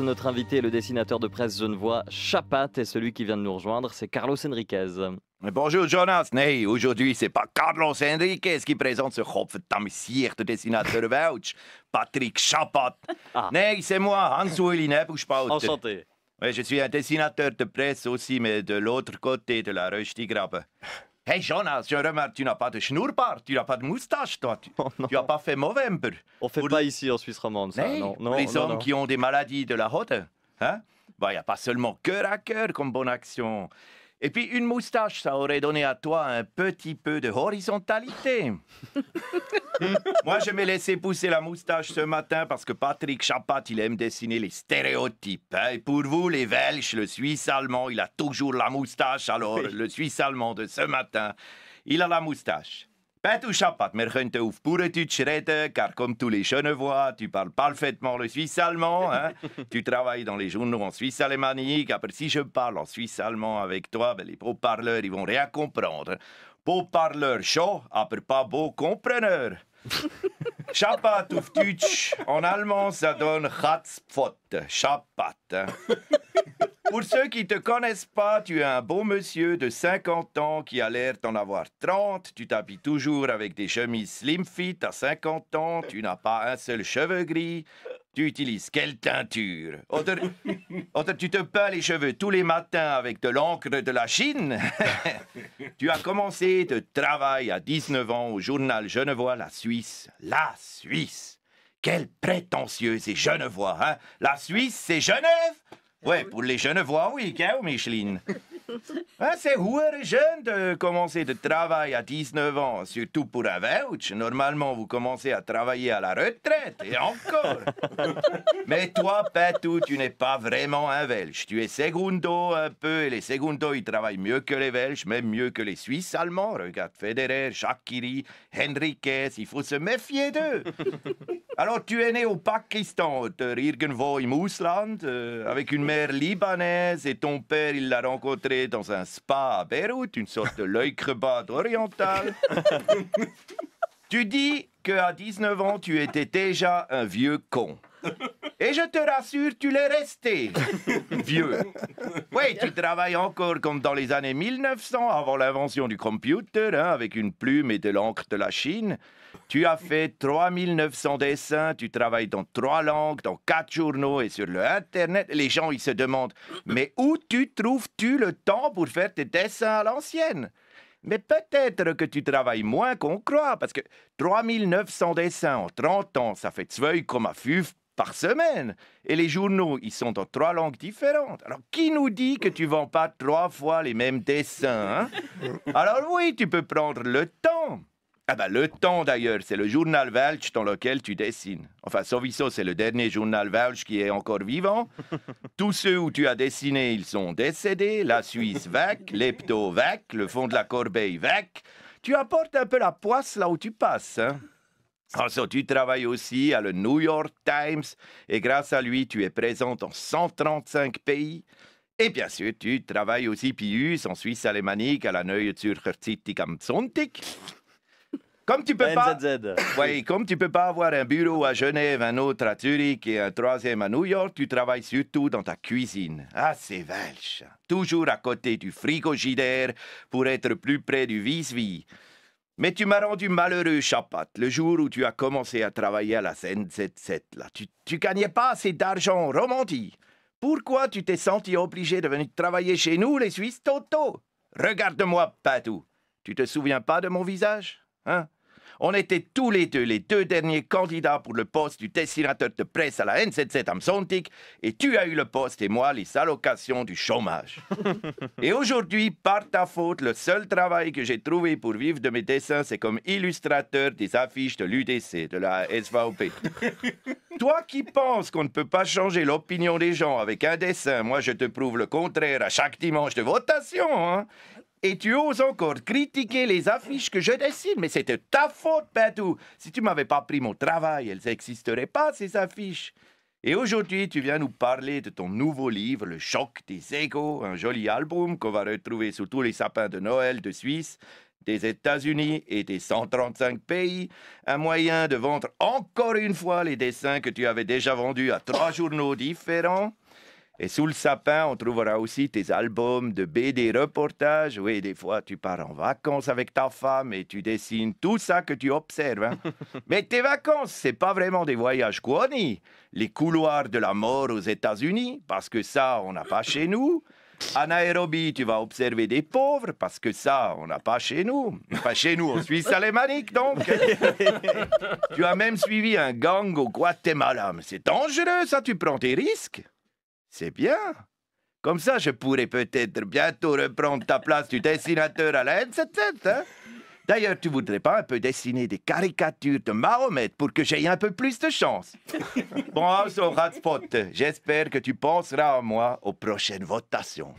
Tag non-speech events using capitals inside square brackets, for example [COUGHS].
Notre invité est le dessinateur de presse genevois Chapat et celui qui vient de nous rejoindre, c'est Carlos Enriquez. Bonjour Jonas, hey, aujourd'hui c'est pas Carlos Henriquez qui présente ce d'amisier de dessinateur Vouch, Patrick Chapat. Ah. c'est moi, Hans Willinet, bouge Enchanté. Oui, je suis un dessinateur de presse aussi, mais de l'autre côté de la Röstigrabe. Hé hey Jonas, je remarque, tu n'as pas de schnurrbart, tu n'as pas de moustache, toi. Tu, oh, n'as pas fait Movember. On fait pour pas ici en Suisse romande, Non, les hommes qui ont des maladies de la haute, hein bah, il bah, n'y a pas seulement cœur à cœur comme bonne action. Et puis une moustache, ça aurait donné à toi un petit peu de horizontalité. [LAUGHS] [LAUGHS] Moi, je me laissé pousser la moustache ce matin parce que Patrick Chapat, il aime dessiner les stéréotypes. Hein. Et pour vous, les Welches, le Suisse allemand, il a toujours la moustache. Alors, le Suisse allemand de ce matin, il a la moustache tout Chapat, wir könnten auf tu car comme tous les Genevois, tu parles parfaitement le suisse-allemand. Hein? [LAUGHS] tu travailles dans les journaux en suisse alémanique, après si je parle en suisse-allemand avec toi, ben, les beaux-parleurs, ils vont rien comprendre. Beaux-parleurs chaud, après pas beaux compreneurs. [LAUGHS] Chapat ouf, Tütsch, en allemand, ça donne Katzpfote. Chapat. Hein? [LAUGHS] Pour ceux qui ne te connaissent pas, tu es un beau monsieur de 50 ans qui a l'air d'en avoir 30. Tu t'habilles toujours avec des chemises slim fit à 50 ans. Tu n'as pas un seul cheveu gris. Tu utilises quelle teinture Tu te peins les cheveux tous les matins avec de l'encre de la Chine. [LAUGHS] tu as commencé de travail à 19 ans au journal Genevois La Suisse. La Suisse Quelle prétentieuse et genevois, hein La Suisse, c'est Genève Ouais, pour les Genevois, oui, Kao Micheline. ah, [LAUGHS] c'est les jeune de commencer de travail à 19 ans, surtout pour un Welch Normalement, vous commencez à travailler à la retraite, et encore. [LAUGHS] Mais toi, Patou, tu n'es pas vraiment un Belge. Tu es Segundo un peu, et les Segundo, ils travaillent mieux que les Belges, même mieux que les Suisses allemands. Regarde Federer, Shakiri, Henriquez, il faut se méfier d'eux. [LAUGHS] Alors, tu es né au Pakistan, irgendwo im Ausland, euh, avec une mère libanaise et ton père, il l'a rencontré dans un spa à Beyrouth, une sorte de l'œil-crebade oriental. [LAUGHS] tu dis qu'à 19 ans, tu étais déjà un vieux con. Et je te rassure, tu l'es resté, vieux. Oui, tu travailles encore comme dans les années 1900, avant l'invention du computer, hein, avec une plume et de l'encre de la Chine. Tu as fait 3900 dessins, tu travailles dans trois langues, dans quatre journaux et sur le Internet. Les gens, ils se demandent, mais où tu trouves-tu le temps pour faire tes dessins à l'ancienne mais peut-être que tu travailles moins qu'on croit, parce que 3900 dessins en 30 ans, ça fait comme fuf par semaine. Et les journaux, ils sont dans trois langues différentes. Alors, qui nous dit que tu vends pas trois fois les mêmes dessins hein? Alors oui, tu peux prendre le temps. Ah ben, le temps d'ailleurs, c'est le journal Welch dans lequel tu dessines. Enfin, Soviso, c'est le dernier journal Welch qui est encore vivant. [LAUGHS] Tous ceux où tu as dessiné, ils sont décédés. La Suisse [LAUGHS] vec. l'Epto vec. le fond de la Corbeille vec. Tu apportes un peu la poisse là où tu passes. Hein. tu travailles aussi à le New York Times et grâce à lui, tu es présent dans 135 pays. Et bien sûr, tu travailles aussi Pius en Suisse alémanique à la Neue Zürcher Zeitung am comme tu peux ben pas. [COUGHS] comme tu peux pas avoir un bureau à Genève, un autre à Zurich et un troisième à New York, tu travailles surtout dans ta cuisine. Ah, c'est vache Toujours à côté du frigo frigogidaire pour être plus près du vis-vis. Mais tu m'as rendu malheureux, Chapat, le jour où tu as commencé à travailler à la Z 7 Là. Tu, tu gagnais pas assez d'argent, romantique. Pourquoi tu t'es senti obligé de venir travailler chez nous, les Suisses Toto Regarde-moi, Patou. Tu te souviens pas de mon visage Hein on était tous les deux les deux derniers candidats pour le poste du dessinateur de presse à la NZZ Amsontic et tu as eu le poste et moi les allocations du chômage. [LAUGHS] et aujourd'hui, par ta faute, le seul travail que j'ai trouvé pour vivre de mes dessins, c'est comme illustrateur des affiches de l'UDC, de la SVOP. [LAUGHS] Toi qui penses qu'on ne peut pas changer l'opinion des gens avec un dessin, moi je te prouve le contraire à chaque dimanche de votation. Hein et tu oses encore critiquer les affiches que je dessine, mais c'était ta faute, Patou. Si tu m'avais pas pris mon travail, elles n'existeraient pas, ces affiches. Et aujourd'hui, tu viens nous parler de ton nouveau livre, Le choc des égaux, un joli album qu'on va retrouver sous tous les sapins de Noël de Suisse, des États-Unis et des 135 pays, un moyen de vendre encore une fois les dessins que tu avais déjà vendus à trois journaux différents. Et sous le sapin, on trouvera aussi tes albums de BD reportages. Oui, des fois, tu pars en vacances avec ta femme et tu dessines tout ça que tu observes. Hein. [LAUGHS] Mais tes vacances, c'est pas vraiment des voyages quoi, ni les couloirs de la mort aux États-Unis, parce que ça, on n'a pas chez nous. À Nairobi, tu vas observer des pauvres, parce que ça, on n'a pas chez nous. Pas chez nous, en Suisse alémanique, donc. [LAUGHS] tu as même suivi un gang au Guatemala. Mais c'est dangereux, ça, tu prends tes risques. C'est bien. Comme ça, je pourrais peut-être bientôt reprendre ta place du dessinateur à la N77. Hein D'ailleurs, tu voudrais pas un peu dessiner des caricatures de Mahomet pour que j'aie un peu plus de chance Bon, alors, Ratspot, j'espère que tu penseras à moi aux prochaines votations.